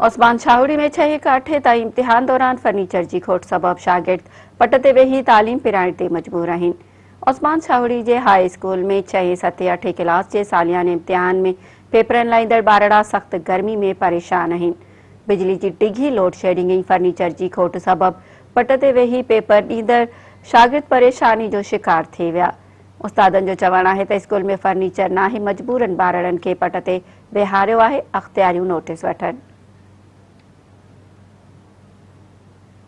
शाहुरी में छह का अठे ઇમ્તિહાન दौरान फर्नीचर की खोट सबब शागिर्द पटते वेही तालीम पिराण से मजबूर आहिनि ओस्मान शाहुरी के हाई स्कूल में छह सतें अठे क्लास के सालियाने इम्तिहान में पेपर लाइंद बारड़ा सख़्त गर्मी में परेशान आन बिजली की डिघी लोड शेडिंग फर्नीचर की खोट सबब पट ते वेही पेपर ॾींदड़ शागिर्द परेशानी जो शिकार थे विया उस्तादन जो चवण है तो स्कूल में फर्नीचर ना मजबूरनि ॿारनि खे पट ते वेहारियो आहे नोटिस वन